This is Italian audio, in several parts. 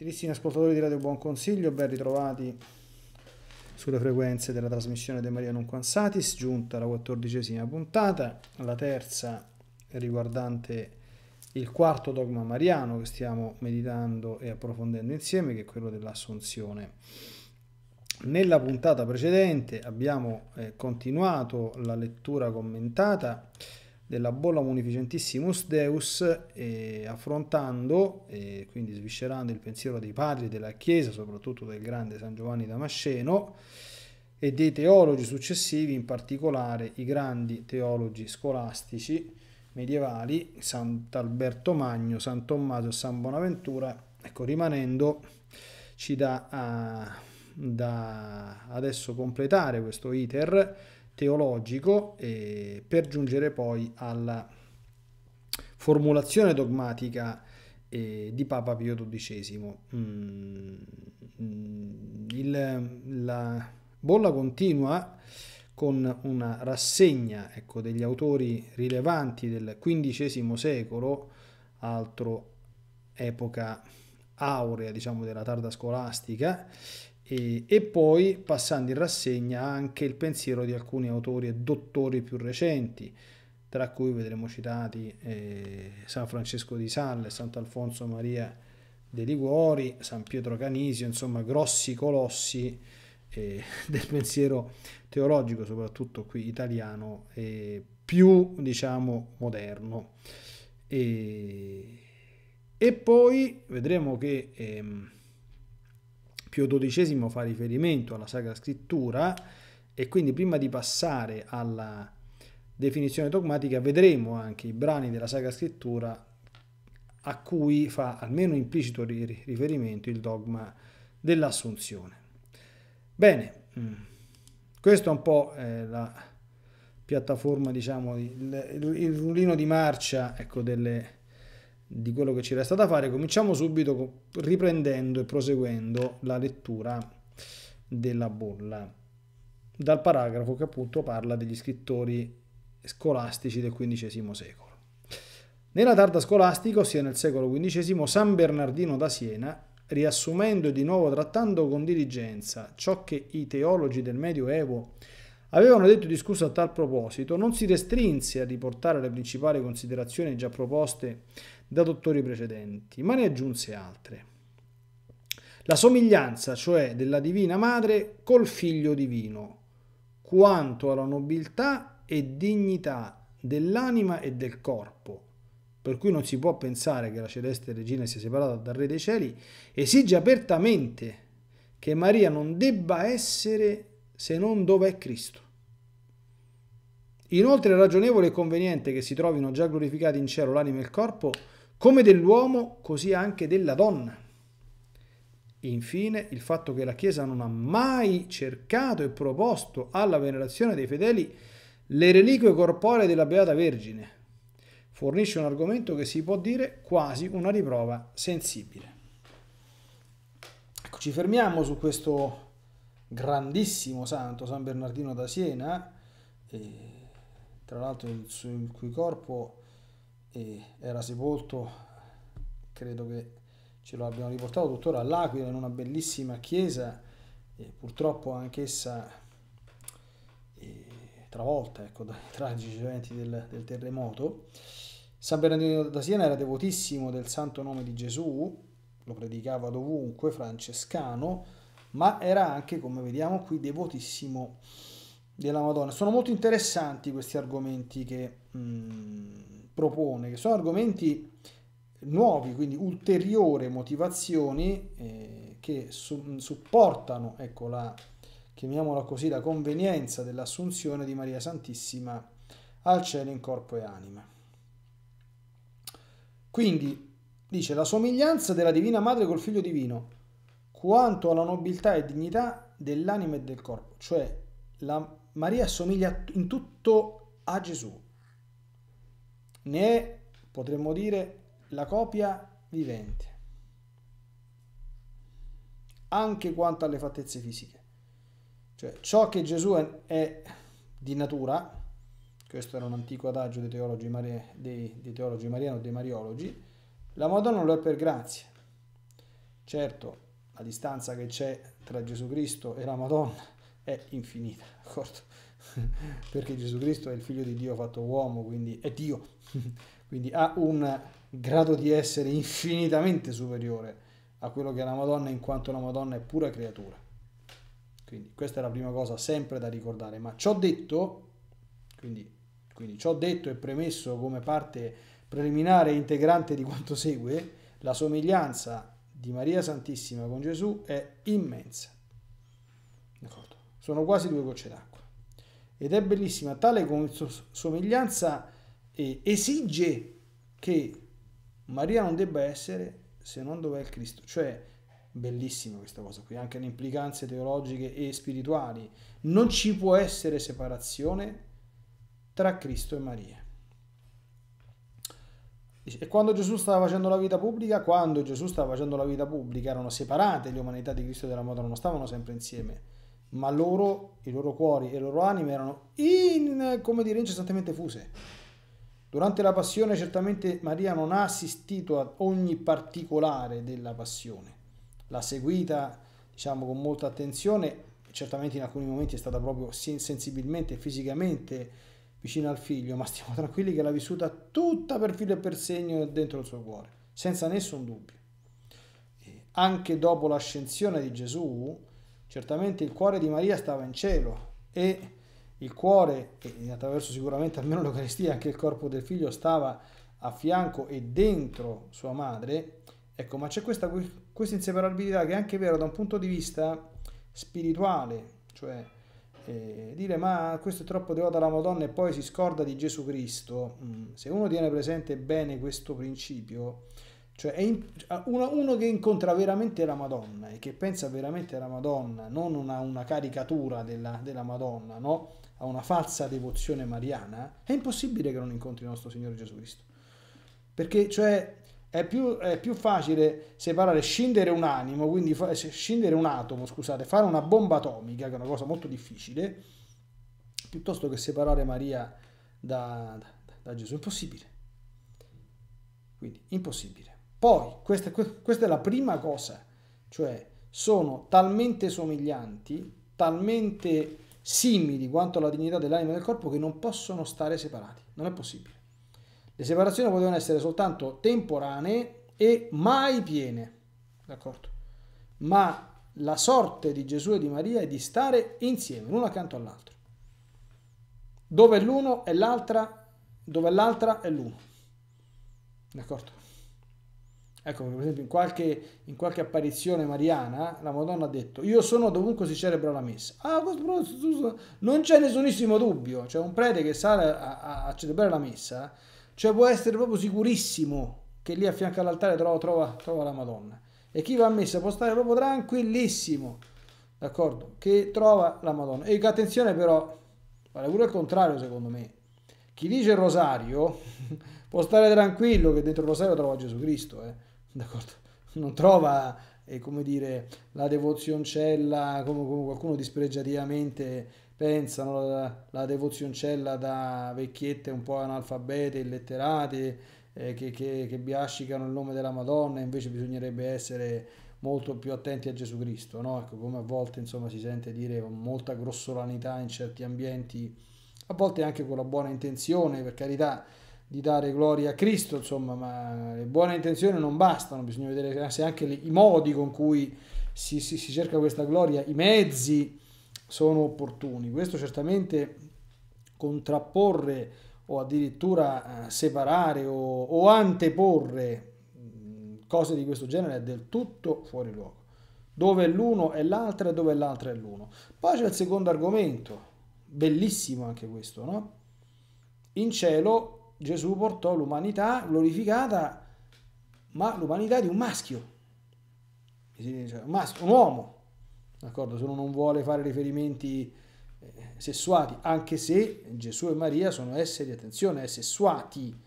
Carissimi ascoltatori di Radio Buon Consiglio, ben ritrovati sulle frequenze della trasmissione di Maria Nunquansatis, giunta la quattordicesima puntata, la terza riguardante il quarto dogma mariano che stiamo meditando e approfondendo insieme, che è quello dell'assunzione. Nella puntata precedente abbiamo eh, continuato la lettura commentata della bolla munificentissimus Deus eh, affrontando e eh, quindi sviscerando il pensiero dei padri della Chiesa, soprattutto del grande San Giovanni Damasceno e dei teologi successivi, in particolare i grandi teologi scolastici medievali, Sant'Alberto Magno, San Tommaso e San Bonaventura, ecco rimanendo ci dà ah, da adesso completare questo iter teologico eh, per giungere poi alla formulazione dogmatica eh, di Papa Pio XII. Mm, il, la bolla continua con una rassegna ecco, degli autori rilevanti del XV secolo, altro epoca aurea diciamo, della tarda scolastica, e, e, poi passando in rassegna anche il pensiero di alcuni autori e dottori più recenti, tra cui vedremo citati eh, San Francesco di Salle, Sant'Alfonso Maria de Liguori, San Pietro Canisio, insomma grossi colossi eh, del pensiero teologico, soprattutto qui italiano, eh, più diciamo moderno. E, e poi vedremo che... Ehm, Pio XII fa riferimento alla Sacra Scrittura e quindi prima di passare alla definizione dogmatica vedremo anche i brani della Sacra Scrittura a cui fa almeno implicito riferimento il dogma dell'assunzione. Bene, mm, questa è un po' la piattaforma, diciamo, il, il rullino di marcia ecco, delle di quello che ci resta da fare, cominciamo subito riprendendo e proseguendo la lettura della bolla dal paragrafo che appunto parla degli scrittori scolastici del XV secolo. Nella tarda scolastica, ossia nel secolo XV, San Bernardino da Siena, riassumendo e di nuovo trattando con diligenza ciò che i teologi del Medioevo Avevano detto e discusso a tal proposito, non si restrinse a riportare le principali considerazioni già proposte da dottori precedenti, ma ne aggiunse altre. La somiglianza, cioè, della Divina Madre col Figlio Divino, quanto alla nobiltà e dignità dell'anima e del corpo, per cui non si può pensare che la celeste regina sia separata dal Re dei Cieli, esige apertamente che Maria non debba essere se non dov'è Cristo. Inoltre è ragionevole e conveniente che si trovino già glorificati in cielo l'anima e il corpo, come dell'uomo, così anche della donna. Infine, il fatto che la Chiesa non ha mai cercato e proposto alla venerazione dei fedeli le reliquie corporee della Beata Vergine fornisce un argomento che si può dire quasi una riprova sensibile. Ecco, ci fermiamo su questo grandissimo santo, San Bernardino da Siena, tra l'altro il, il, cui corpo eh, era sepolto, credo che ce lo abbiamo riportato tuttora all'Aquila in una bellissima chiesa, purtroppo anch'essa eh, travolta ecco, dai tragici eventi del, del terremoto. San Bernardino da Siena era devotissimo del santo nome di Gesù, lo predicava dovunque, francescano, ma era anche, come vediamo qui, devotissimo della Madonna. Sono molto interessanti questi argomenti che mh, mm, propone, che sono argomenti nuovi, quindi ulteriori motivazioni eh, che su supportano, ecco, la, chiamiamola così, la convenienza dell'assunzione di Maria Santissima al cielo in corpo e anima. Quindi, dice, la somiglianza della Divina Madre col Figlio Divino quanto alla nobiltà e dignità dell'anima e del corpo, cioè la Maria assomiglia in tutto a Gesù, ne è, potremmo dire, la copia vivente, anche quanto alle fattezze fisiche, cioè ciò che Gesù è, è di natura, questo era un antico adagio dei teologi, mare, dei, dei teologi mariani o dei mariologi, la Madonna lo è per grazia. Certo, la distanza che c'è tra Gesù Cristo e la Madonna è infinita, d'accordo? Perché Gesù Cristo è il figlio di Dio fatto uomo, quindi è Dio, quindi ha un grado di essere infinitamente superiore a quello che è la Madonna in quanto la Madonna è pura creatura. Quindi questa è la prima cosa sempre da ricordare, ma ciò detto, quindi, quindi ciò detto e premesso come parte preliminare e integrante di quanto segue, la somiglianza di Maria Santissima con Gesù è immensa. D'accordo? Sono quasi due gocce d'acqua. Ed è bellissima, tale come somiglianza eh, esige che Maria non debba essere se non dov'è il Cristo. Cioè, bellissima questa cosa qui, anche le implicanze teologiche e spirituali. Non ci può essere separazione tra Cristo e Maria. E quando Gesù stava facendo la vita pubblica, quando Gesù stava facendo la vita pubblica, erano separate le umanità di Cristo e della Madonna, non stavano sempre insieme, ma loro, i loro cuori e le loro anime erano, in, come dire, incessantemente fuse. Durante la passione certamente Maria non ha assistito a ogni particolare della passione, l'ha seguita diciamo con molta attenzione, certamente in alcuni momenti è stata proprio sensibilmente e fisicamente vicino al figlio, ma stiamo tranquilli che l'ha vissuta tutta per filo e per segno dentro il suo cuore, senza nessun dubbio. anche dopo l'ascensione di Gesù, certamente il cuore di Maria stava in cielo e il cuore, attraverso sicuramente almeno l'Eucaristia, anche il corpo del figlio stava a fianco e dentro sua madre, ecco, ma c'è questa, questa inseparabilità che è anche vera da un punto di vista spirituale, cioè eh, dire ma questo è troppo devoto alla Madonna e poi si scorda di Gesù Cristo, mm, se uno tiene presente bene questo principio, cioè in, uno, uno, che incontra veramente la Madonna e che pensa veramente alla Madonna, non a una, una caricatura della, della Madonna, no? a una falsa devozione mariana, è impossibile che non incontri il nostro Signore Gesù Cristo. Perché cioè è più, è più, facile separare, scindere un animo, quindi fa, scindere un atomo, scusate, fare una bomba atomica, che è una cosa molto difficile, piuttosto che separare Maria da, da, da Gesù. Impossibile. Quindi, impossibile. Poi, questa, questa è la prima cosa, cioè sono talmente somiglianti, talmente simili quanto alla dignità dell'anima e del corpo che non possono stare separati. Non è possibile. Le separazioni potevano essere soltanto temporanee e mai piene, d'accordo? Ma la sorte di Gesù e di Maria è di stare insieme, l'uno accanto all'altro. Dove l'uno è l'altra, dove l'altra è l'uno. D'accordo? Ecco, per esempio, in qualche, in qualche, apparizione mariana, la Madonna ha detto: Io sono dovunque si celebra la messa. Ah, non c'è nessunissimo dubbio. Cioè, un prete che sale a, a, a celebrare la messa cioè può essere proprio sicurissimo che lì a fianco all'altare trova, trova, trova la Madonna. E chi va a messa può stare proprio tranquillissimo, d'accordo? Che trova la Madonna. E attenzione però, vale pure il contrario secondo me. Chi dice il rosario può stare tranquillo che dentro il rosario trova Gesù Cristo, eh? d'accordo? Non trova, eh, come dire, la devozioncella, come, come qualcuno dispregiativamente pensano, la, la devozioncella da vecchiette un po' analfabete, illetterate, eh, che, che, che biascicano il nome della Madonna, invece bisognerebbe essere molto più attenti a Gesù Cristo, no? ecco, come a volte insomma, si sente dire con molta grossolanità in certi ambienti, a volte anche con la buona intenzione, per carità, di dare gloria a Cristo, insomma, ma le buone intenzioni non bastano, bisogna vedere se anche i modi con cui si, si, si cerca questa gloria, i mezzi, sono opportuni. Questo certamente contrapporre o addirittura eh, separare o, o anteporre mm, cose di questo genere è del tutto fuori luogo. Dove l'uno è l'altra e dove l'altra è l'uno. Poi c'è il secondo argomento, bellissimo anche questo, no? In cielo Gesù portò l'umanità glorificata, ma l'umanità di un maschio, un uomo, D'accordo? Se uno non vuole fare riferimenti eh, sessuati, anche se Gesù e Maria sono esseri, attenzione, eh, sessuati,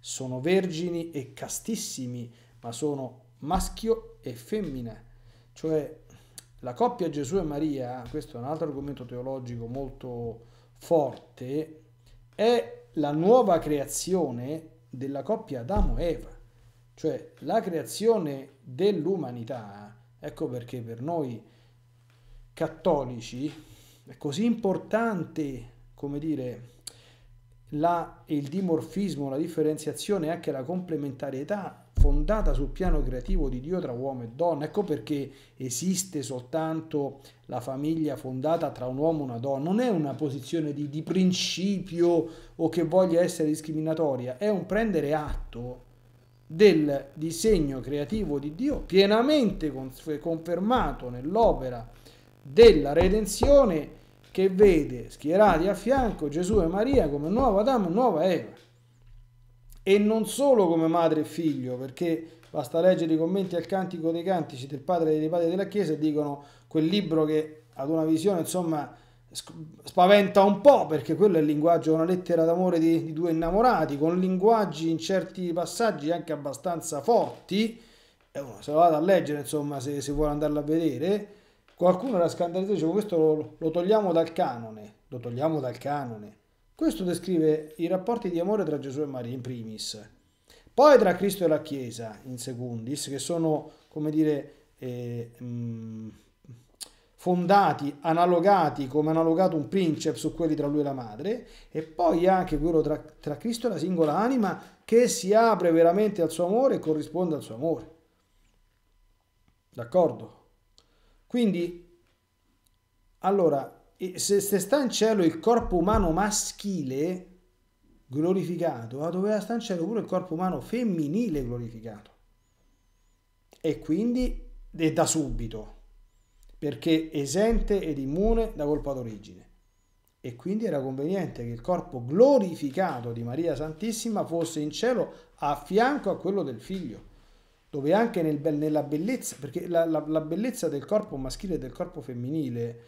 sono vergini e castissimi, ma sono maschio e femmina. Cioè la coppia Gesù e Maria, questo è un altro argomento teologico molto forte, è la nuova creazione della coppia Adamo-Eva, cioè la creazione dell'umanità. Ecco perché per noi cattolici è così importante, come dire, la, il dimorfismo, la differenziazione e anche la complementarietà fondata sul piano creativo di Dio tra uomo e donna. Ecco perché esiste soltanto la famiglia fondata tra un uomo e una donna. Non è una posizione di, di principio o che voglia essere discriminatoria, è un prendere atto del disegno creativo di Dio pienamente confermato nell'opera della redenzione che vede schierati a fianco Gesù e Maria come nuovo Adamo e nuova Eva. E non solo come madre e figlio, perché basta leggere i commenti al Cantico dei Cantici del padre e dei padri della Chiesa e dicono quel libro che ad una visione insomma spaventa un po' perché quello è il linguaggio, una lettera d'amore di, di due innamorati con linguaggi in certi passaggi anche abbastanza forti. E uno se lo vado a leggere insomma se, se vuole andarlo a vedere Qualcuno era scandalizzato, dicevo questo lo, lo togliamo dal canone, lo togliamo dal canone. Questo descrive i rapporti di amore tra Gesù e Maria in primis, poi tra Cristo e la Chiesa in secundis, che sono, come dire, eh, mh, mm, fondati, analogati come analogato un principe su quelli tra lui e la madre, e poi anche quello tra, tra, Cristo e la singola anima che si apre veramente al suo amore e corrisponde al suo amore. D'accordo? Quindi, allora, se, se sta in cielo il corpo umano maschile glorificato, ah, doveva stare in cielo pure il corpo umano femminile glorificato. E quindi è da subito, perché esente ed immune da colpa d'origine e quindi era conveniente che il corpo glorificato di Maria Santissima fosse in cielo a fianco a quello del figlio dove anche nel, nella bellezza, perché la, la, la, bellezza del corpo maschile e del corpo femminile,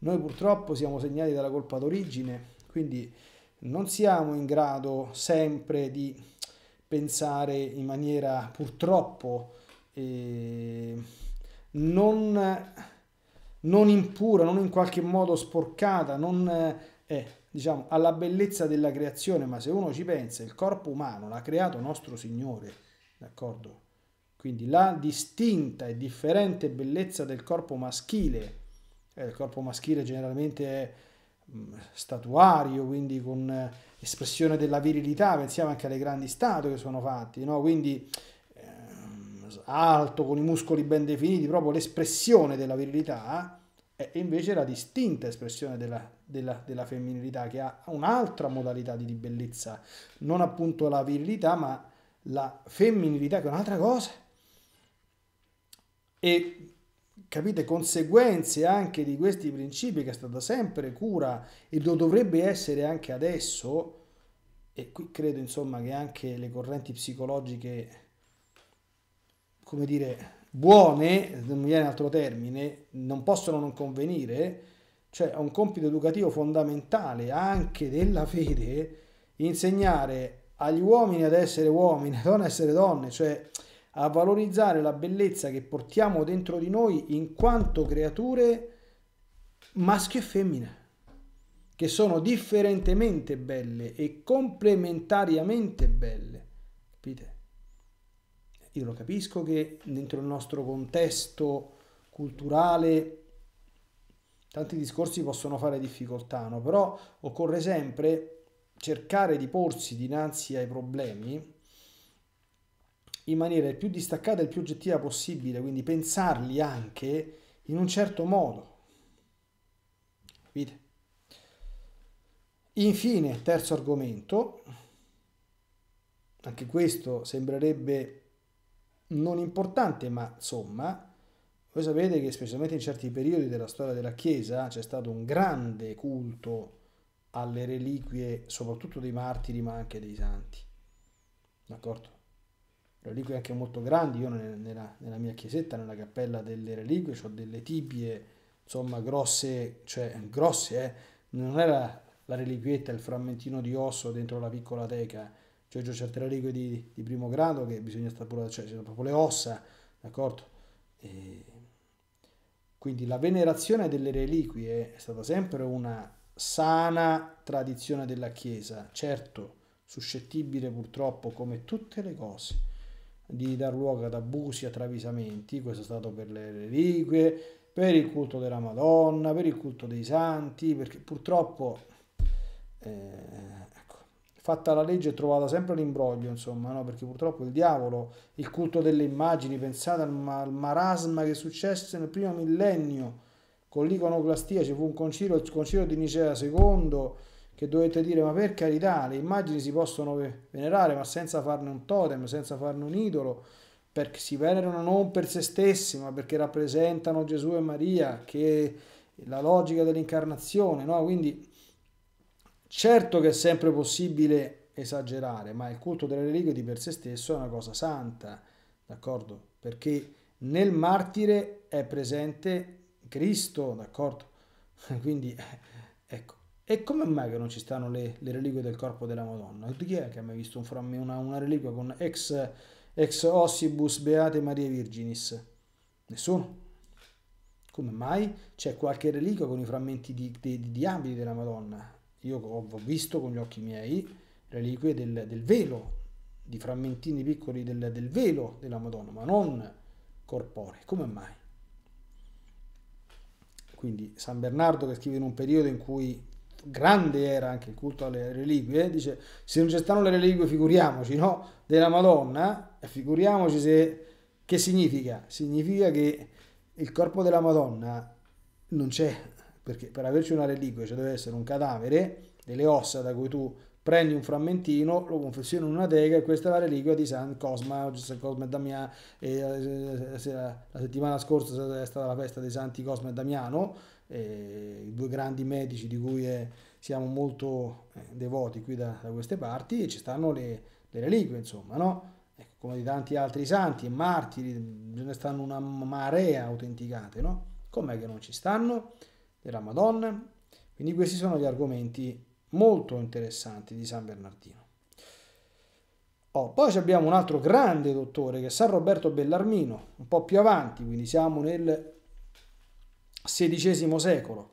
noi purtroppo siamo segnati dalla colpa d'origine, quindi non siamo in grado sempre di pensare in maniera purtroppo eh, non, non, impura, non in qualche modo sporcata, non, eh, diciamo, alla bellezza della creazione, ma se uno ci pensa, il corpo umano l'ha creato nostro Signore, d'accordo? Quindi la distinta e differente bellezza del corpo maschile, eh, il corpo maschile generalmente è mm, statuario, quindi con eh, espressione della virilità, pensiamo anche alle grandi statue che sono fatte, no? quindi ehm, alto, con i muscoli ben definiti, proprio l'espressione della virilità, eh, e invece la distinta espressione della, della, della femminilità, che ha un'altra modalità di, di bellezza, non appunto la virilità, ma la femminilità, che è un'altra cosa e capite conseguenze anche di questi principi che è stata sempre cura e lo dovrebbe essere anche adesso e qui credo insomma che anche le correnti psicologiche come dire buone non mi viene altro termine non possono non convenire cioè è un compito educativo fondamentale anche della fede insegnare agli uomini ad essere uomini, ad essere donne, cioè a valorizzare la bellezza che portiamo dentro di noi in quanto creature maschio e femmina, che sono differentemente belle e complementariamente belle. Capite? Io lo capisco che dentro il nostro contesto culturale tanti discorsi possono fare difficoltà, no? però occorre sempre cercare di porsi dinanzi ai problemi in maniera il più distaccata e il più oggettiva possibile, quindi pensarli anche in un certo modo. Capite? Infine, terzo argomento, anche questo sembrerebbe non importante, ma insomma, voi sapete che specialmente in certi periodi della storia della Chiesa c'è stato un grande culto alle reliquie, soprattutto dei martiri, ma anche dei santi. D'accordo? reliquie anche molto grandi, io nella, nella mia chiesetta, nella cappella delle reliquie, ho delle tibie, insomma, grosse, cioè grosse, eh? non era la reliquietta, il frammentino di osso dentro la piccola teca, cioè ho certe reliquie di, di, primo grado che bisogna stare pure, cioè c'erano proprio le ossa, d'accordo? E quindi la venerazione delle reliquie è stata sempre una sana tradizione della Chiesa, certo suscettibile purtroppo come tutte le cose di dar luogo ad abusi, a travisamenti, questo è stato per le reliquie, per il culto della Madonna, per il culto dei santi, perché purtroppo, eh, ecco, fatta la legge è trovata sempre l'imbroglio, insomma, no? perché purtroppo il diavolo, il culto delle immagini, pensate al, al marasma che successe nel primo millennio, con l'iconoclastia ci fu un concilio, il concilio di Nicea II, che dovete dire ma per carità le immagini si possono venerare ma senza farne un totem, senza farne un idolo, perché si venerano non per se stessi ma perché rappresentano Gesù e Maria, che è la logica dell'incarnazione, no? quindi certo che è sempre possibile esagerare, ma il culto delle reliquie di per sé stesso è una cosa santa, d'accordo? Perché nel martire è presente Cristo, d'accordo? quindi ecco e come mai che non ci stanno le, le reliquie del corpo della Madonna? Chi è che ha mai visto un, una, una, reliquia con ex, ex ossibus beate Maria Virginis? Nessuno. Come mai c'è qualche reliquia con i frammenti di, di, di, di abiti della Madonna? Io ho visto con gli occhi miei reliquie del, del velo, di frammentini piccoli del, del velo della Madonna, ma non corporee. Come mai? Quindi San Bernardo che scrive in un periodo in cui grande era anche il culto alle reliquie, dice se non ci stanno le reliquie figuriamoci, no? Della Madonna, figuriamoci se... Che significa? Significa che il corpo della Madonna non c'è, perché per averci una reliquia ci cioè deve essere un cadavere, delle ossa da cui tu prendi un frammentino, lo confezioni in una tega e questa è la reliquia di San Cosma, San Cosma e Damiano, e eh, la settimana scorsa è stata la festa dei Santi Cosma e Damiano, eh, due grandi medici di cui è, eh, siamo molto eh, devoti qui da, da, queste parti, e ci stanno le, le reliquie, insomma, no? ecco, come di tanti altri santi e martiri, ce ne stanno una marea autenticate, no? Com'è che non ci stanno? Della Madonna. Quindi questi sono gli argomenti molto interessanti di San Bernardino. Oh, poi abbiamo un altro grande dottore che è San Roberto Bellarmino, un po' più avanti, quindi siamo nel XVI secolo.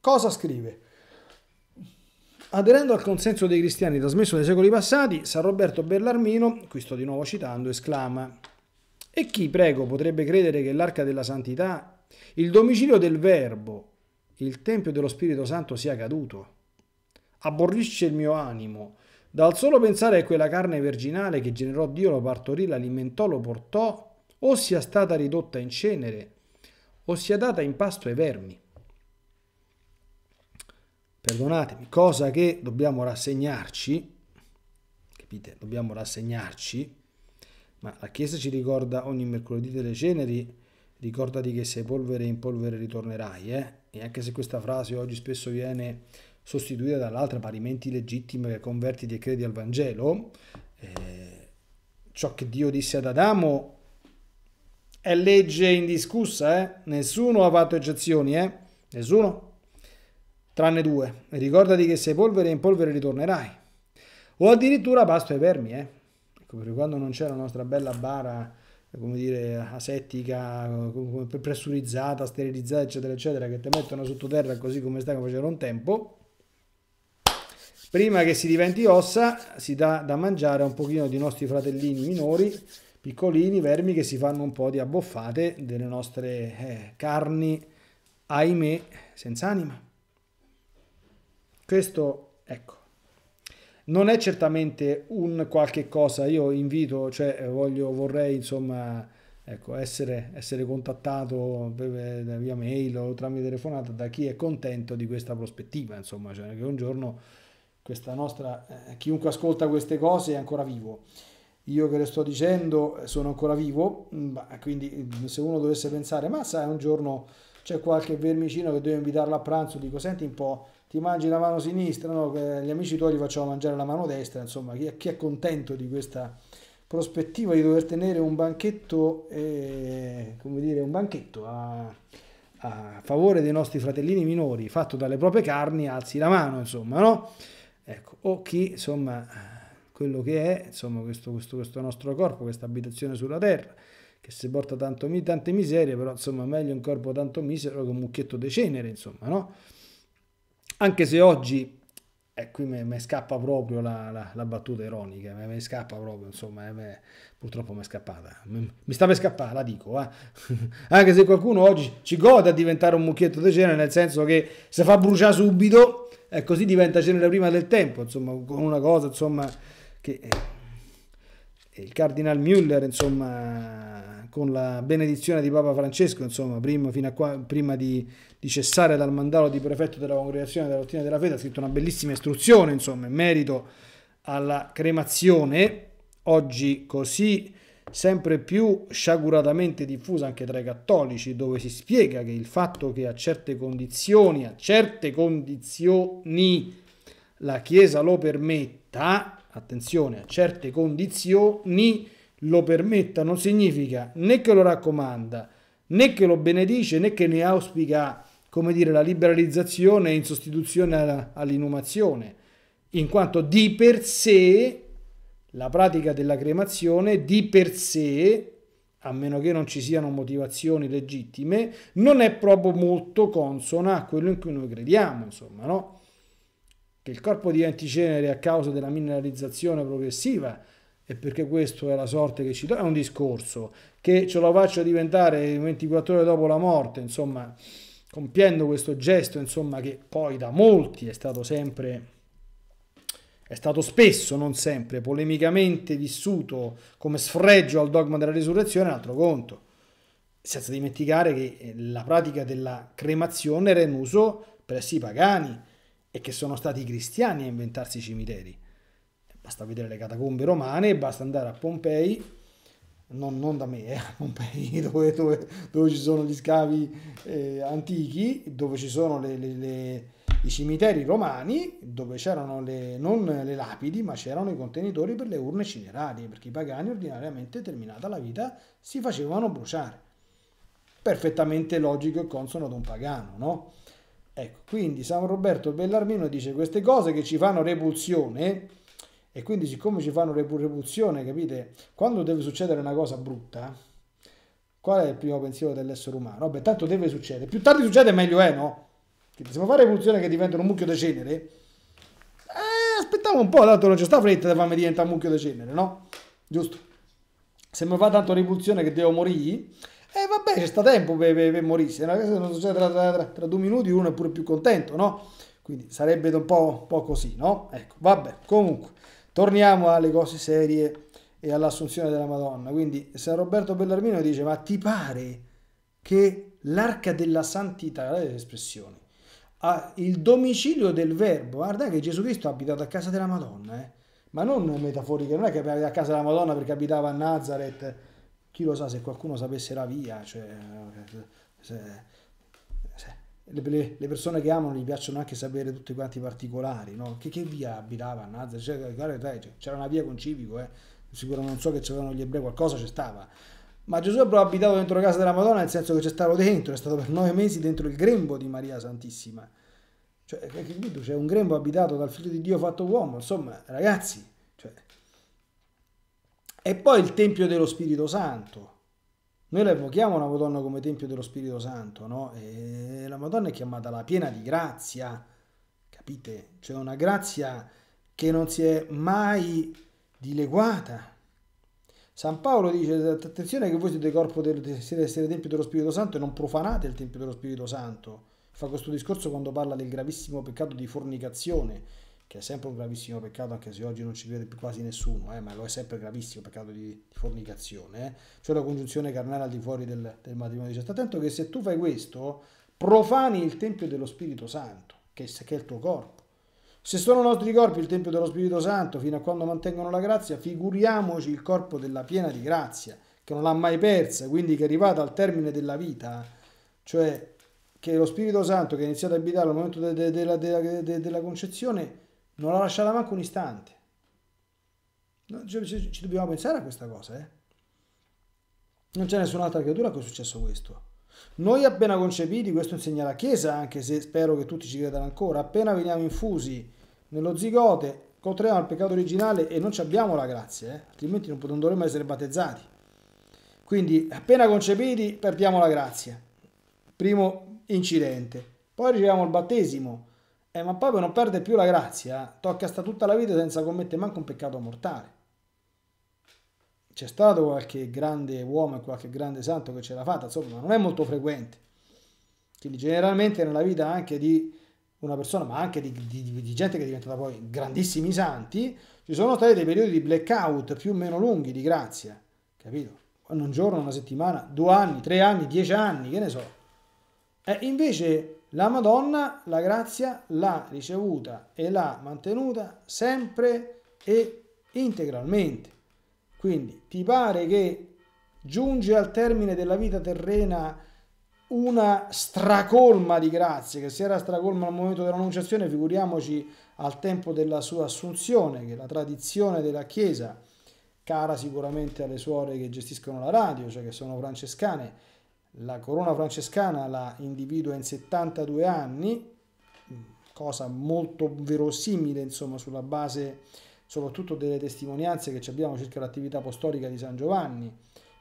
Cosa scrive? Aderendo al consenso dei cristiani trasmesso nei secoli passati, San Roberto Bellarmino, qui sto di nuovo citando, esclama E chi, prego, potrebbe credere che l'arca della santità, il domicilio del Verbo, il Tempio dello Spirito Santo sia caduto? Aborrisce il mio animo. Dal solo pensare a quella carne virginale che generò Dio, lo partorì, l'alimentò, lo portò, o sia stata ridotta in cenere, o sia data in pasto ai vermi. Perdonatemi, cosa che dobbiamo rassegnarci, capite, dobbiamo rassegnarci, ma la Chiesa ci ricorda ogni mercoledì delle ceneri, ricordati che sei polvere in polvere ritornerai, eh? e anche se questa frase oggi spesso viene sostituita dall'altra parimenti legittima che convertiti e credi al Vangelo, eh, ciò che Dio disse ad Adamo è legge indiscussa, eh? Nessuno ha fatto eccezioni, eh? Nessuno? Tranne due. E ricordati che sei polvere e in polvere ritornerai. O addirittura pasto ai vermi, eh? Ecco, perché quando non c'è la nostra bella bara come dire, asettica, pressurizzata, sterilizzata, eccetera, eccetera, che ti mettono sottoterra così come stanno facendo un tempo, prima che si diventi ossa si dà da mangiare a un pochino di nostri fratellini minori piccolini, vermi che si fanno un po' di abboffate delle nostre eh, carni, ahimè, senza anima. Questo, ecco, non è certamente un qualche cosa, io invito, cioè eh, voglio, vorrei insomma ecco, essere, essere contattato eh, via mail o tramite telefonata da chi è contento di questa prospettiva, insomma, cioè che un giorno questa nostra, eh, chiunque ascolta queste cose è ancora vivo io che le sto dicendo eh, sono ancora vivo, mm, quindi mm, se uno dovesse pensare, ma sai, un giorno c'è qualche vermicino che devo invitarlo a pranzo, dico, senti un po', ti mangi la mano sinistra, no? gli amici tuoi gli facciamo mangiare la mano destra, insomma, chi è, chi è contento di questa prospettiva di dover tenere un banchetto, eh, come dire, un banchetto a, a, favore dei nostri fratellini minori, fatto dalle proprie carni, alzi la mano, insomma, no? Ecco, o chi, insomma quello che è insomma, questo, questo, questo nostro corpo, questa abitazione sulla terra, che si porta tanto, tante miserie, però insomma meglio un corpo tanto misero che un mucchietto di cenere, insomma, no? Anche se oggi, e eh, qui mi scappa proprio la, la, la, battuta ironica, mi scappa proprio, insomma, eh, me, purtroppo mi è scappata, mi, sta per scappare, la dico, eh? anche se qualcuno oggi ci gode a diventare un mucchietto di cenere, nel senso che se fa bruciare subito, e eh, così diventa cenere prima del tempo, insomma, con una cosa, insomma che eh, il Cardinal Müller, insomma, con la benedizione di Papa Francesco, insomma, prima, fino a qua, prima di, di, cessare dal mandato di prefetto della congregazione della Dottrina della Fede, ha scritto una bellissima istruzione, insomma, in merito alla cremazione, oggi così sempre più sciaguratamente diffusa anche tra i cattolici, dove si spiega che il fatto che a certe condizioni, a certe condizioni, la Chiesa lo permetta, attenzione, a certe condizioni lo permetta, non significa né che lo raccomanda, né che lo benedice, né che ne auspica, come dire, la liberalizzazione in sostituzione all'inumazione, in quanto di per sé la pratica della cremazione, di per sé, a meno che non ci siano motivazioni legittime, non è proprio molto consona a quello in cui noi crediamo, insomma, no? che il corpo diventi cenere a causa della mineralizzazione progressiva e perché questo è la sorte che ci dà, è un discorso che ce lo faccio diventare 24 ore dopo la morte, insomma, compiendo questo gesto, insomma, che poi da molti è stato sempre è stato spesso, non sempre, polemicamente vissuto come sfregio al dogma della risurrezione, è un altro conto. Senza dimenticare che la pratica della cremazione era in uso presso i pagani, e che sono stati i cristiani a inventarsi i cimiteri. Basta vedere le catacombe romane, basta andare a Pompei, non, non da me, eh, a Pompei dove, dove, dove, ci sono gli scavi eh, antichi, dove ci sono le, le, le, i cimiteri romani, dove c'erano non le lapidi, ma c'erano i contenitori per le urne cinerarie, perché i pagani ordinariamente terminata la vita si facevano bruciare. Perfettamente logico e consono ad un pagano, no? Ecco, quindi San Roberto Bellarmino dice queste cose che ci fanno repulsione, e quindi siccome ci fanno repulsione, capite, quando deve succedere una cosa brutta, qual è il primo pensiero dell'essere umano? Vabbè, tanto deve succedere, più tardi succede meglio è, no? Quindi se mi fa repulsione che diventa un mucchio di cenere, eh, aspettiamo un po', tanto non c'è sta fretta di farmi diventare un mucchio di cenere, no? Giusto? Se mi fa tanto repulsione che devo morire e eh, vabbè, c'è sta tempo per, per, per morirsi. Una non succede tra, tra, tra, tra, due minuti, uno è pure più contento, no? Quindi sarebbe un po', un po' così, no? Ecco, vabbè, comunque, torniamo alle cose serie e all'assunzione della Madonna. Quindi San Roberto Bellarmino dice, ma ti pare che l'arca della santità, guardate l'espressione, ha ah, il domicilio del verbo, guarda che Gesù Cristo ha abitato a casa della Madonna, eh? ma non metaforica, non è che abitava a casa della Madonna perché abitava a Nazareth chi lo sa se qualcuno sapesse la via, cioè, se, se, le, le, persone che amano gli piacciono anche sapere tutti quanti i particolari, no? che, che, via abitava a Nazareth, cioè, c'era una via con Civico, eh? sicuro non so che c'erano gli ebrei, qualcosa c'è stava. Ma Gesù è proprio abitato dentro la casa della Madonna, nel senso che c'è stato dentro, è stato per nove mesi dentro il grembo di Maria Santissima. Cioè, c'è un grembo abitato dal figlio di Dio fatto uomo, insomma, ragazzi, e poi il Tempio dello Spirito Santo. Noi la evochiamo la Madonna come Tempio dello Spirito Santo, no? E la Madonna è chiamata la piena di grazia, capite? Cioè una grazia che non si è mai dileguata. San Paolo dice, attenzione che voi siete corpo del, siete, siete Tempio dello Spirito Santo e non profanate il Tempio dello Spirito Santo. Fa questo discorso quando parla del gravissimo peccato di fornicazione che è sempre un gravissimo peccato, anche se oggi non ci vede più quasi nessuno, eh, ma lo è sempre gravissimo peccato di, di fornicazione, eh, cioè la congiunzione carnale al di fuori del, del matrimonio. Dice, attento che se tu fai questo, profani il Tempio dello Spirito Santo, che, che è il tuo corpo. Se sono i nostri corpi il Tempio dello Spirito Santo, fino a quando mantengono la grazia, figuriamoci il corpo della piena di grazia, che non l'ha mai persa, quindi che è arrivata al termine della vita, cioè che lo Spirito Santo che è iniziato a abitare al momento della de, de, de, concezione non l'ha lasciata manco un istante. No, ci, ci, ci, dobbiamo pensare a questa cosa, eh? Non c'è nessun'altra creatura che è successo questo. Noi appena concepiti, questo insegna la Chiesa, anche se spero che tutti ci credano ancora, appena veniamo infusi nello zigote, contraiamo il peccato originale e non ci abbiamo la grazia, eh? altrimenti non, non dovremmo essere battezzati. Quindi appena concepiti perdiamo la grazia. Primo incidente. Poi riceviamo il battesimo eh, ma proprio non perde più la grazia, tocca sta tutta la vita senza commettere manco un peccato mortale. C'è stato qualche grande uomo e qualche grande santo che ce l'ha fatta, insomma, ma non è molto frequente. Quindi generalmente nella vita anche di una persona, ma anche di, di, di gente che è diventata poi grandissimi santi, ci sono stati dei periodi di blackout più o meno lunghi di grazia, capito? Un giorno, una settimana, due anni, tre anni, dieci anni, che ne so. E invece la Madonna la grazia l'ha ricevuta e l'ha mantenuta sempre e integralmente. Quindi ti pare che giunge al termine della vita terrena una stracolma di grazie, che se era stracolma al momento dell'annunciazione, figuriamoci al tempo della sua assunzione, che la tradizione della Chiesa, cara sicuramente alle suore che gestiscono la radio, cioè che sono francescane, la corona francescana la individua in 72 anni, cosa molto verosimile insomma sulla base soprattutto delle testimonianze che abbiamo circa l'attività apostolica di San Giovanni,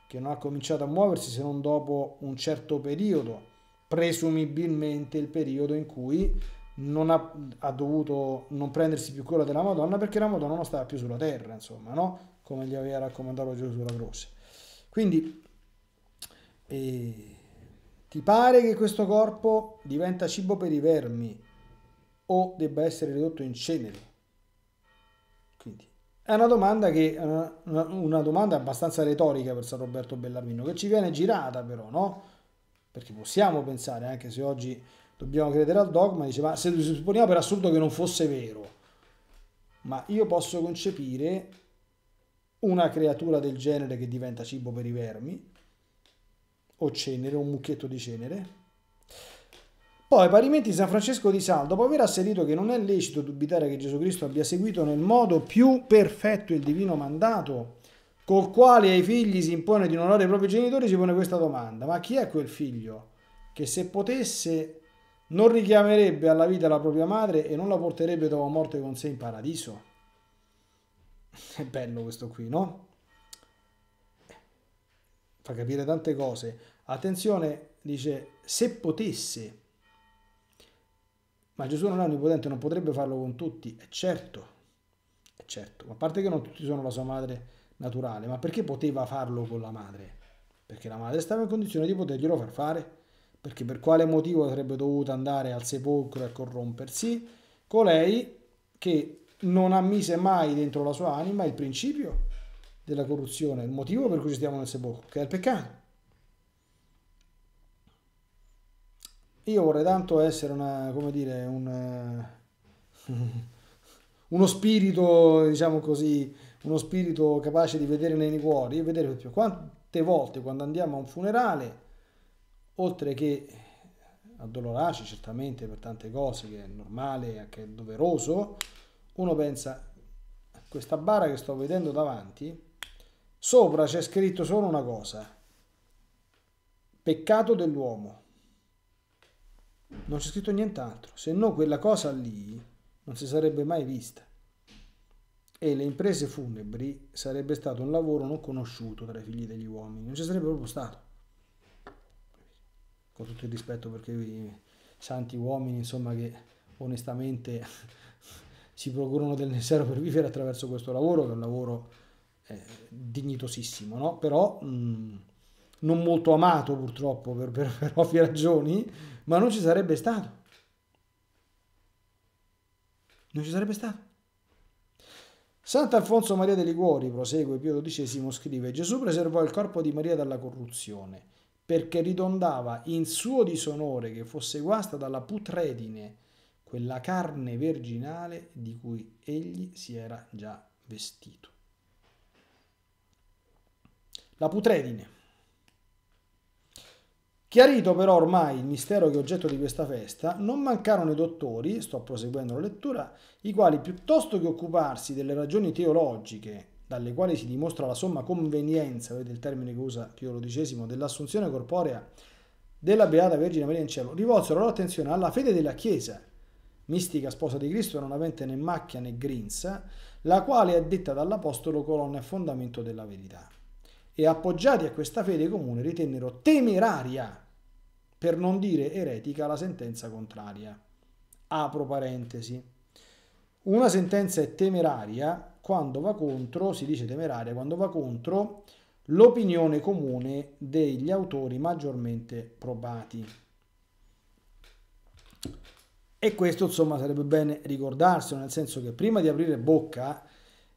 che non ha cominciato a muoversi se non dopo un certo periodo, presumibilmente il periodo in cui non ha, ha, dovuto non prendersi più cura della Madonna perché la Madonna non stava più sulla terra, insomma, no? come gli aveva raccomandato Gesù sulla croce. Quindi e ti pare che questo corpo diventa cibo per i vermi o debba essere ridotto in cenere? Quindi è una domanda che una, domanda abbastanza retorica per San Roberto Bellarmino, che ci viene girata però, no? Perché possiamo pensare, anche se oggi dobbiamo credere al dogma, ma se supponiamo per assurdo che non fosse vero, ma io posso concepire una creatura del genere che diventa cibo per i vermi, o cenere, un mucchietto di cenere. Poi parimenti San Francesco di Sal, dopo aver asserito che non è lecito dubitare che Gesù Cristo abbia seguito nel modo più perfetto il divino mandato, col quale ai figli si impone di onorare i propri genitori, si pone questa domanda, ma chi è quel figlio che se potesse non richiamerebbe alla vita la propria madre e non la porterebbe dopo morte con sé in paradiso? È bello questo qui, no? fa capire tante cose. Attenzione, dice, se potesse, ma Gesù non è onnipotente, non potrebbe farlo con tutti, è certo, è certo, ma a parte che non tutti sono la sua madre naturale, ma perché poteva farlo con la madre? Perché la madre stava in condizione di poterglielo far fare, perché per quale motivo sarebbe dovuta andare al sepolcro e corrompersi? Colei che non ammise mai dentro la sua anima il principio della corruzione, il motivo per cui ci stiamo nel sepolcro, che è il peccato. Io vorrei tanto essere una, come dire, un, eh, uno spirito, diciamo così, uno spirito capace di vedere nei cuori e vedere più. Quante volte quando andiamo a un funerale, oltre che addolorarci certamente per tante cose, che è normale, anche doveroso, uno pensa, questa bara che sto vedendo davanti Sopra c'è scritto solo una cosa, peccato dell'uomo. Non c'è scritto nient'altro, se no quella cosa lì non si sarebbe mai vista. E le imprese funebri sarebbe stato un lavoro non conosciuto tra i figli degli uomini, non ci sarebbe proprio stato. Con tutto il rispetto perché i santi uomini, insomma, che onestamente si procurano del necessario per vivere attraverso questo lavoro, che è un lavoro eh, dignitosissimo, no? però mh, mm, non molto amato purtroppo per, per, per ovvie ragioni, ma non ci sarebbe stato. Non ci sarebbe stato. Sant'Alfonso Maria dei Liguori, prosegue Pio XII, scrive Gesù preservò il corpo di Maria dalla corruzione, perché ridondava in suo disonore che fosse guasta dalla putredine, quella carne virginale di cui egli si era già vestito la putredine. Chiarito però ormai il mistero che è oggetto di questa festa, non mancarono i dottori, sto proseguendo la lettura, i quali piuttosto che occuparsi delle ragioni teologiche dalle quali si dimostra la somma convenienza, vedete il termine che usa Pio XII, dell'assunzione corporea della Beata Vergine Maria in cielo, rivolsero la loro attenzione alla fede della Chiesa, mistica sposa di Cristo non avente né macchia né grinza, la quale è detta dall'Apostolo colonna e fondamento della verità e appoggiati a questa fede comune ritennero temeraria, per non dire eretica, la sentenza contraria. Apro parentesi. Una sentenza è temeraria quando va contro, si dice temeraria, quando va contro l'opinione comune degli autori maggiormente probati. E questo insomma sarebbe bene ricordarselo, nel senso che prima di aprire bocca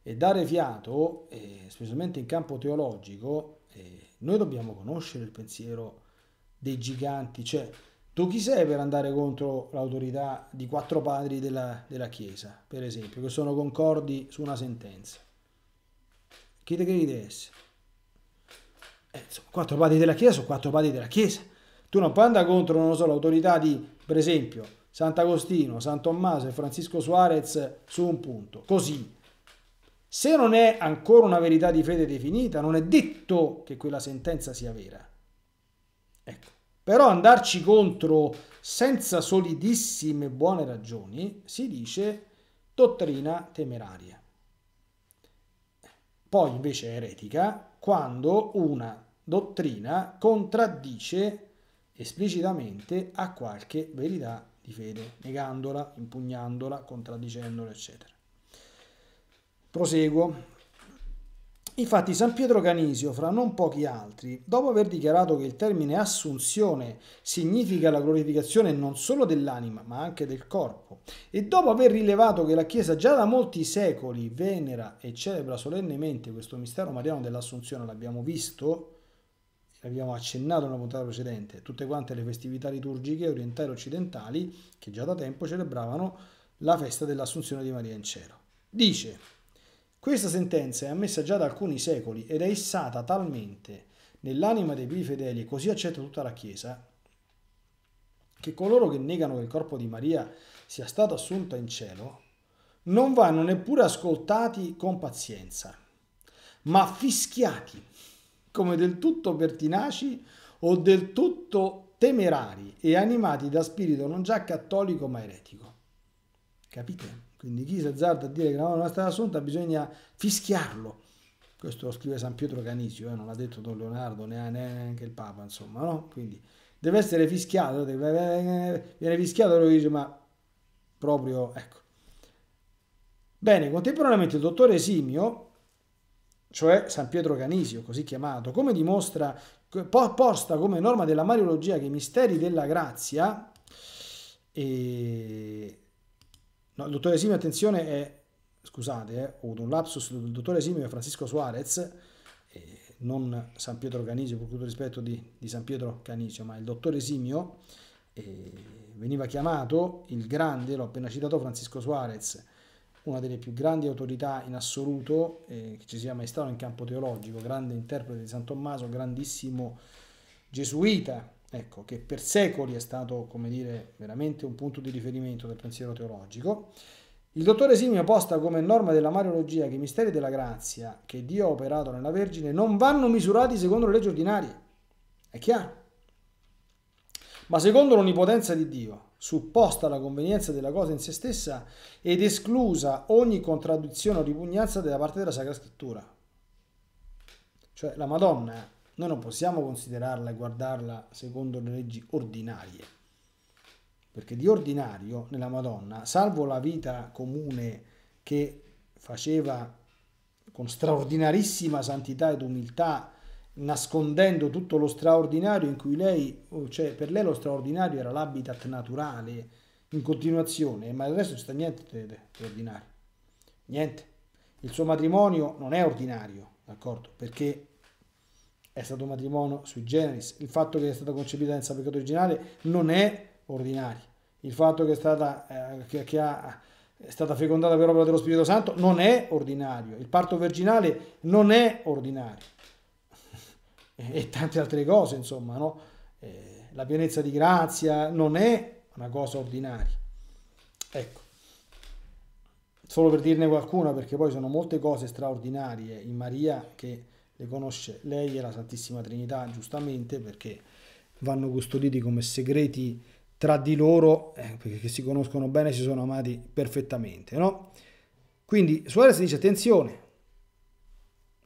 e dare fiato, eh, specialmente in campo teologico, eh, noi dobbiamo conoscere il pensiero dei giganti, cioè tu chi sei per andare contro l'autorità di quattro padri della, della Chiesa, per esempio, che sono concordi su una sentenza? Chi te credi di essere? Eh, insomma, quattro padri della Chiesa sono quattro padri della Chiesa. Tu non puoi andare contro, non so, l'autorità di, per esempio, Sant'Agostino, San Tommaso e Francisco Suarez su un punto. Così, se non è ancora una verità di fede definita, non è detto che quella sentenza sia vera. Ecco. Però andarci contro senza solidissime buone ragioni si dice dottrina temeraria. Poi invece è eretica quando una dottrina contraddice esplicitamente a qualche verità di fede, negandola, impugnandola, contraddicendola, eccetera. Proseguo. Infatti San Pietro Canisio, fra non pochi altri, dopo aver dichiarato che il termine assunzione significa la glorificazione non solo dell'anima, ma anche del corpo, e dopo aver rilevato che la Chiesa già da molti secoli venera e celebra solennemente questo mistero mariano dell'assunzione, l'abbiamo visto, l'abbiamo accennato nella puntata precedente, tutte quante le festività liturgiche orientali e occidentali che già da tempo celebravano la festa dell'assunzione di Maria in cielo. Dice questa sentenza è ammessa già da alcuni secoli ed è issata talmente nell'anima dei più fedeli e così accetta tutta la Chiesa che coloro che negano che il corpo di Maria sia stato assunto in cielo non vanno neppure ascoltati con pazienza, ma fischiati come del tutto pertinaci o del tutto temerari e animati da spirito non già cattolico ma eretico. Capite? Quindi chi si azzarda a dire che la mano non è stata assunta bisogna fischiarlo. Questo lo scrive San Pietro Canisio, eh, non l'ha detto Don Leonardo, neanche il Papa, insomma, no? Quindi deve essere fischiato, deve, viene fischiato e lui dice ma proprio, ecco. Bene, contemporaneamente il dottore Simio, cioè San Pietro Canisio, così chiamato, come dimostra, posta come norma della Mariologia che i misteri della grazia, e No, il dottore Simio, attenzione, è... Scusate, eh, ho avuto un lapsus, il dottore Simio è Francisco Suarez, eh, non San Pietro Canicio, con tutto rispetto di, di, San Pietro Canicio, ma il dottore Simio eh, veniva chiamato il grande, l'ho appena citato, Francisco Suarez, una delle più grandi autorità in assoluto eh, che ci sia mai stato in campo teologico, grande interprete di San Tommaso, grandissimo gesuita, ecco, che per secoli è stato, come dire, veramente un punto di riferimento del pensiero teologico. Il dottore Simio posta come norma della Mariologia che i misteri della grazia che Dio ha operato nella Vergine non vanno misurati secondo le leggi ordinarie. È chiaro. Ma secondo l'onnipotenza di Dio, supposta la convenienza della cosa in se stessa ed esclusa ogni contraddizione o ripugnanza da parte della Sacra Scrittura. Cioè la Madonna eh, noi non possiamo considerarla e guardarla secondo le leggi ordinarie, perché di ordinario nella Madonna, salvo la vita comune che faceva con straordinarissima santità ed umiltà, nascondendo tutto lo straordinario in cui lei, oh, cioè per lei lo straordinario era l'habitat naturale in continuazione, ma il resto non sta niente di ordinario, niente. Il suo matrimonio non è ordinario, d'accordo? Perché è stato un matrimonio sui generis, il fatto che è stata concepita senza peccato originale non è ordinario, il fatto che è stata, eh, che, che ha, è stata fecondata per opera dello Spirito Santo non è ordinario, il parto virginale non è ordinario e, e tante altre cose insomma, no? eh, la pienezza di grazia non è una cosa ordinaria. Ecco solo per dirne qualcuna, perché poi sono molte cose straordinarie in Maria che le conosce lei e la Santissima Trinità, giustamente, perché vanno custoditi come segreti tra di loro, eh, perché si conoscono bene, si sono amati perfettamente, no? Quindi Suarez dice attenzione,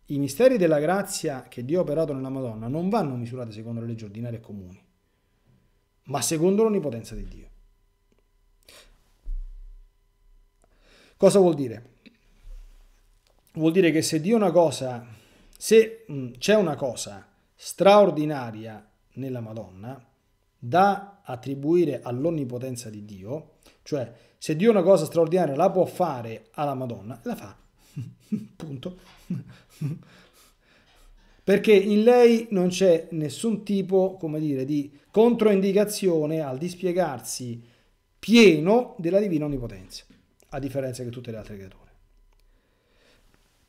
i misteri della grazia che Dio ha operato nella Madonna non vanno misurati secondo le leggi ordinarie e comuni, ma secondo l'onnipotenza di Dio. Cosa vuol dire? Vuol dire che se Dio una cosa se mm, c'è una cosa straordinaria nella Madonna da attribuire all'onnipotenza di Dio, cioè se Dio una cosa straordinaria la può fare alla Madonna, la fa. Punto. Perché in lei non c'è nessun tipo, come dire, di controindicazione al dispiegarsi pieno della divina onnipotenza, a differenza che tutte le altre creature.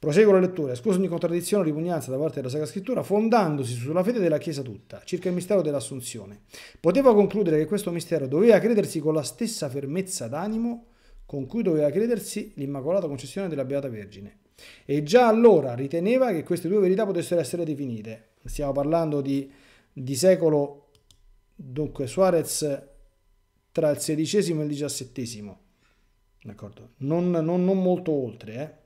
Prosegue la lettura. Scusa ogni contraddizione o ripugnanza da parte della Sacra Scrittura, fondandosi sulla fede della Chiesa tutta, circa il mistero dell'Assunzione. Poteva concludere che questo mistero doveva credersi con la stessa fermezza d'animo con cui doveva credersi l'Immacolata Concessione della Beata Vergine. E già allora riteneva che queste due verità potessero essere definite. Stiamo parlando di, di secolo, dunque Suarez tra il XVI e il XVII. D'accordo? Non, non, non molto oltre, eh?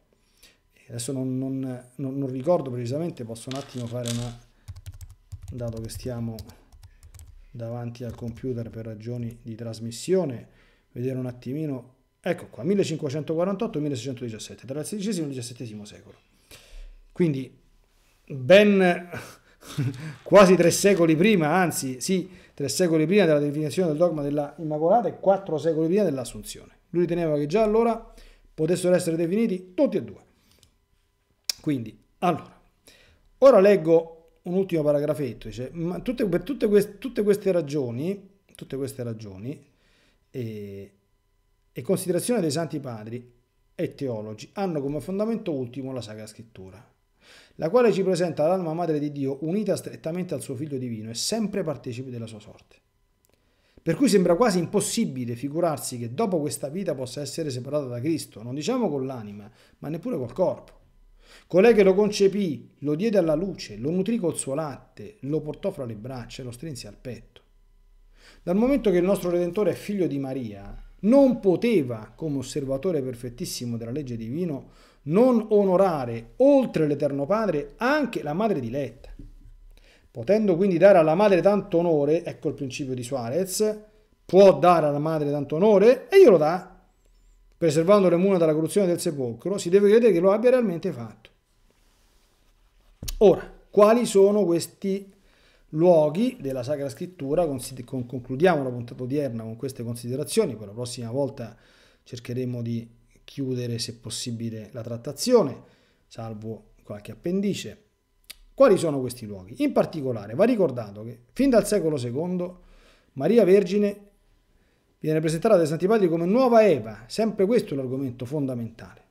adesso non, non, non, non, ricordo precisamente, posso un attimo fare una, dato che stiamo davanti al computer per ragioni di trasmissione, vedere un attimino, ecco qua, 1548-1617, tra il XVI e il XVII secolo. Quindi ben quasi tre secoli prima, anzi sì, tre secoli prima della definizione del dogma della Immacolata e quattro secoli prima dell'Assunzione. Lui riteneva che già allora potessero essere definiti tutti e due. Quindi, allora, ora leggo un ultimo paragrafetto, dice, ma tutte, per tutte, queste, tutte queste ragioni, tutte queste ragioni e, e considerazione dei santi padri e teologi hanno come fondamento ultimo la Sacra Scrittura la quale ci presenta l'alma madre di Dio unita strettamente al suo figlio divino e sempre partecipe della sua sorte. Per cui sembra quasi impossibile figurarsi che dopo questa vita possa essere separata da Cristo, non diciamo con l'anima, ma neppure col corpo. Colei che lo concepì, lo diede alla luce, lo nutrì col suo latte, lo portò fra le braccia e lo strinse al petto. Dal momento che il nostro Redentore è figlio di Maria, non poteva, come osservatore perfettissimo della legge divina, non onorare, oltre l'Eterno Padre, anche la madre diletta. Potendo quindi dare alla madre tanto onore, ecco il principio di Suarez, può dare alla madre tanto onore e glielo dà preservando le mura dalla corruzione del sepolcro, si deve credere che lo abbia realmente fatto. Ora, quali sono questi luoghi della Sacra Scrittura? concludiamo la puntata odierna con queste considerazioni, poi la prossima volta cercheremo di chiudere, se possibile, la trattazione, salvo qualche appendice. Quali sono questi luoghi? In particolare va ricordato che fin dal secolo II Maria Vergine viene presentata dai Santi Padri come nuova Eva, sempre questo è l'argomento fondamentale.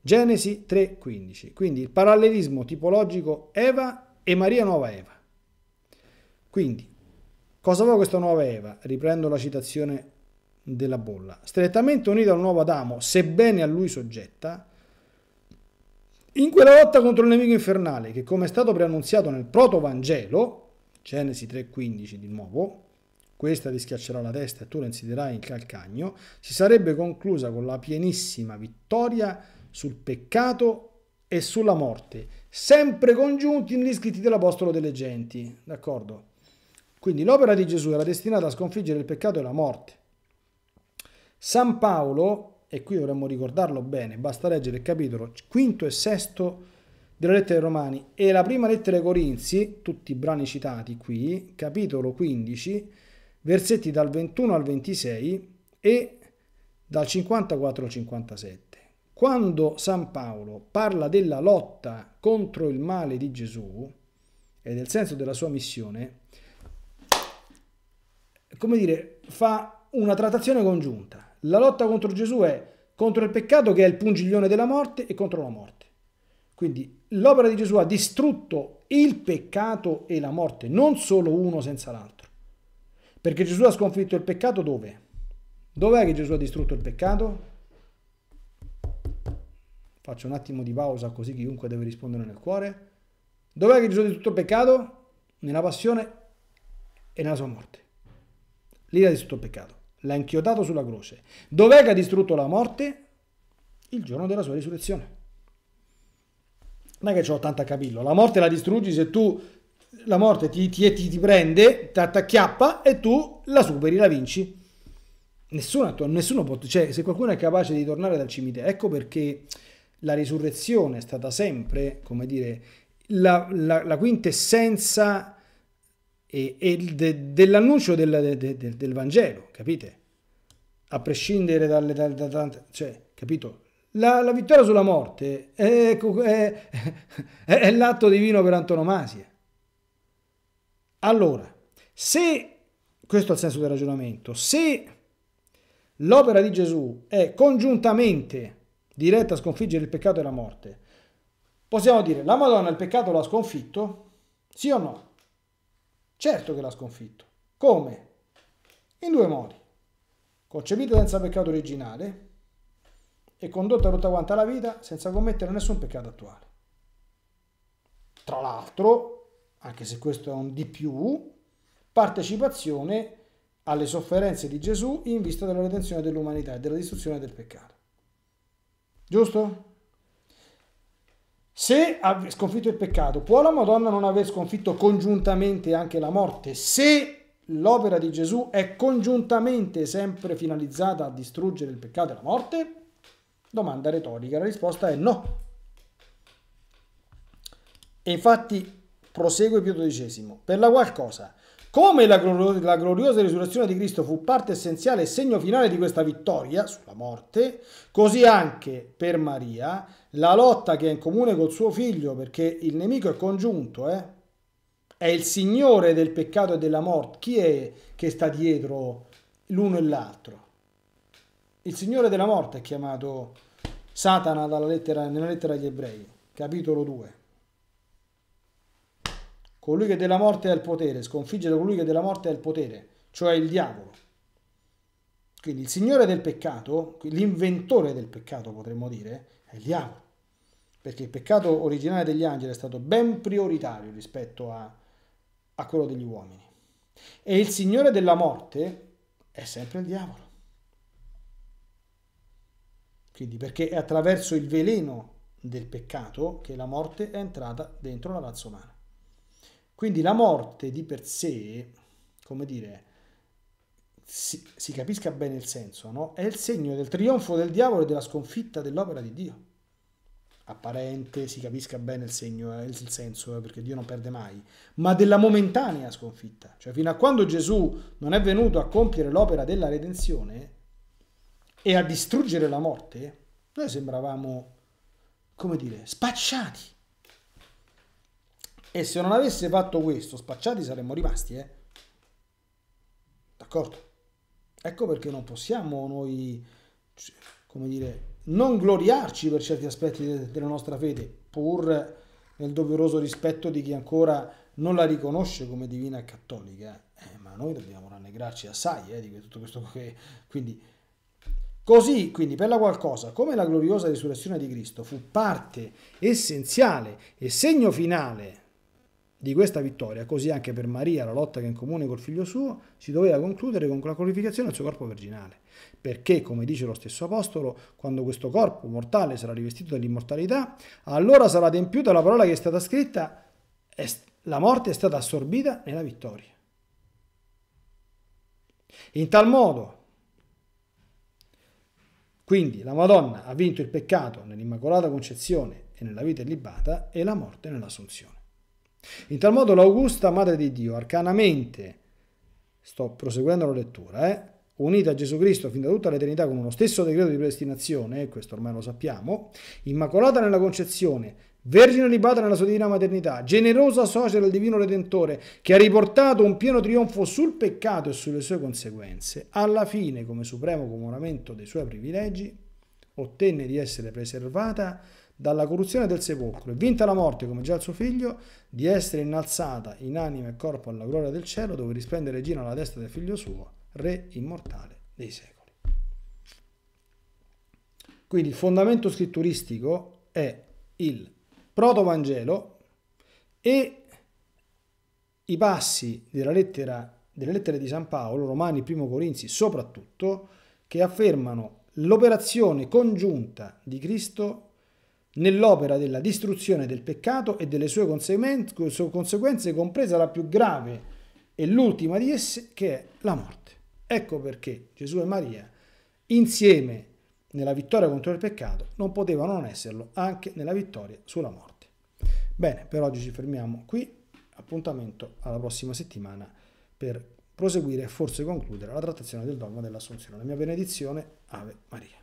Genesi 3.15, quindi il parallelismo tipologico Eva e Maria Nuova Eva. Quindi, cosa vuole questa nuova Eva? Riprendo la citazione della bolla. Strettamente unita al nuovo Adamo, sebbene a lui soggetta, in quella lotta contro il nemico infernale, che come è stato preannunziato nel proto Vangelo, Genesi 3.15 di nuovo, questa ti schiaccerà la testa e tu la insiderai in calcagno, si sarebbe conclusa con la pienissima vittoria sul peccato e sulla morte, sempre congiunti negli scritti dell'Apostolo delle Genti, d'accordo? Quindi l'opera di Gesù era destinata a sconfiggere il peccato e la morte. San Paolo, e qui dovremmo ricordarlo bene, basta leggere il capitolo quinto e sesto della lettera ai Romani e la prima lettera ai Corinzi, tutti i brani citati qui, capitolo 15, versetti dal 21 al 26 e dal 54 al 57. Quando San Paolo parla della lotta contro il male di Gesù e del senso della sua missione, come dire, fa una trattazione congiunta. La lotta contro Gesù è contro il peccato che è il pungiglione della morte e contro la morte. Quindi l'opera di Gesù ha distrutto il peccato e la morte, non solo uno senza l'altro. Perché Gesù ha sconfitto il peccato dove? Dov'è che Gesù ha distrutto il peccato? Faccio un attimo di pausa così chiunque deve rispondere nel cuore. Dov'è che Gesù ha distrutto il peccato? Nella passione e nella sua morte. Lì ha distrutto il peccato. L'ha inchiodato sulla croce. Dov'è che ha distrutto la morte? Il giorno della sua risurrezione. Non è che ho tanto a capirlo. La morte la distruggi se tu la morte ti, ti, ti, ti prende, ti acchiappa e tu la superi, la vinci. Nessuno, nessuno può, cioè se qualcuno è capace di tornare dal cimitero, ecco perché la risurrezione è stata sempre, come dire, la, la, la quintessenza e, e de, dell'annuncio del, de, de, del, Vangelo, capite? A prescindere dalle... dalle, dalle, dalle cioè, capito? La, la, vittoria sulla morte è, è, è, è l'atto divino per antonomasia. Allora, se, questo è il senso del ragionamento, se l'opera di Gesù è congiuntamente diretta a sconfiggere il peccato e la morte, possiamo dire la Madonna il peccato l'ha sconfitto? Sì o no? Certo che l'ha sconfitto. Come? In due modi. Concepita senza peccato originale e condotta tutta quanta la vita senza commettere nessun peccato attuale. Tra l'altro, anche se questo è un di più, partecipazione alle sofferenze di Gesù in vista della redenzione dell'umanità e della distruzione del peccato. Giusto? Se ha sconfitto il peccato, può la Madonna non aver sconfitto congiuntamente anche la morte? Se l'opera di Gesù è congiuntamente sempre finalizzata a distruggere il peccato e la morte? Domanda retorica, la risposta è no. E infatti prosegue Pio XII, per la qual cosa, come la, glor- la gloriosa risurrezione di Cristo fu parte essenziale e segno finale di questa vittoria sulla morte, così anche per Maria, la lotta che è in comune col suo figlio, perché il nemico è congiunto, eh? è il signore del peccato e della morte. Chi è che sta dietro l'uno e l'altro? Il signore della morte è chiamato Satana lettera, nella lettera agli ebrei, capitolo 2. Colui che della morte ha il potere, sconfiggere colui che della morte ha il potere, cioè il diavolo. Quindi il signore del peccato, l'inventore del peccato potremmo dire, è il diavolo. Perché il peccato originale degli angeli è stato ben prioritario rispetto a, a quello degli uomini. E il signore della morte è sempre il diavolo. Quindi perché è attraverso il veleno del peccato che la morte è entrata dentro la razza umana. Quindi la morte di per sé, come dire, si, si capisca bene il senso, no? è il segno del trionfo del diavolo e della sconfitta dell'opera di Dio. Apparente, si capisca bene il, segno, eh, il senso, eh, perché Dio non perde mai, ma della momentanea sconfitta. Cioè fino a quando Gesù non è venuto a compiere l'opera della redenzione e a distruggere la morte, noi sembravamo, come dire, spacciati e se non avesse fatto questo, spacciati saremmo rimasti, eh? D'accordo? Ecco perché non possiamo noi, cioè, come dire, non gloriarci per certi aspetti della nostra fede, pur nel doveroso rispetto di chi ancora non la riconosce come divina e cattolica. Eh, eh ma noi dobbiamo rannegrarci assai eh, di tutto questo che... Quindi, Così, quindi, per la qualcosa, come la gloriosa risurrezione di Cristo fu parte essenziale e segno finale di questa vittoria, così anche per Maria, la lotta che in comune col figlio suo, si doveva concludere con la qualificazione del suo corpo virginale. Perché, come dice lo stesso Apostolo, quando questo corpo mortale sarà rivestito dell'immortalità, allora sarà adempiuta la parola che è stata scritta, la morte è stata assorbita nella vittoria. In tal modo, quindi la Madonna ha vinto il peccato nell'Immacolata Concezione e nella vita illibata e la morte nell'Assunzione. In tal modo l'Augusta Madre di Dio, arcanamente, sto proseguendo la lettura, eh, unita a Gesù Cristo fin da tutta l'eternità con uno stesso decreto di predestinazione, eh, questo ormai lo sappiamo, immacolata nella concezione, vergine libata nella sua divina maternità, generosa socia del divino Redentore, che ha riportato un pieno trionfo sul peccato e sulle sue conseguenze, alla fine, come supremo comunamento dei suoi privilegi, ottenne di essere preservata dalla corruzione del sepolcro e vinta la morte, come già il suo figlio, di essere innalzata in anima e corpo alla gloria del cielo, dove risplende regina alla destra del figlio suo, re immortale dei secoli. Quindi il fondamento scritturistico è il protovangelo e i passi della lettera delle lettere di San Paolo, Romani, Primo Corinzi soprattutto, che affermano l'operazione congiunta di Cristo nell'opera della distruzione del peccato e delle sue conseguenze, compresa la più grave e l'ultima di esse, che è la morte. Ecco perché Gesù e Maria, insieme nella vittoria contro il peccato, non potevano non esserlo anche nella vittoria sulla morte. Bene, per oggi ci fermiamo qui, appuntamento alla prossima settimana per proseguire e forse concludere la trattazione del dogma dell'Assunzione. La mia benedizione, Ave Maria.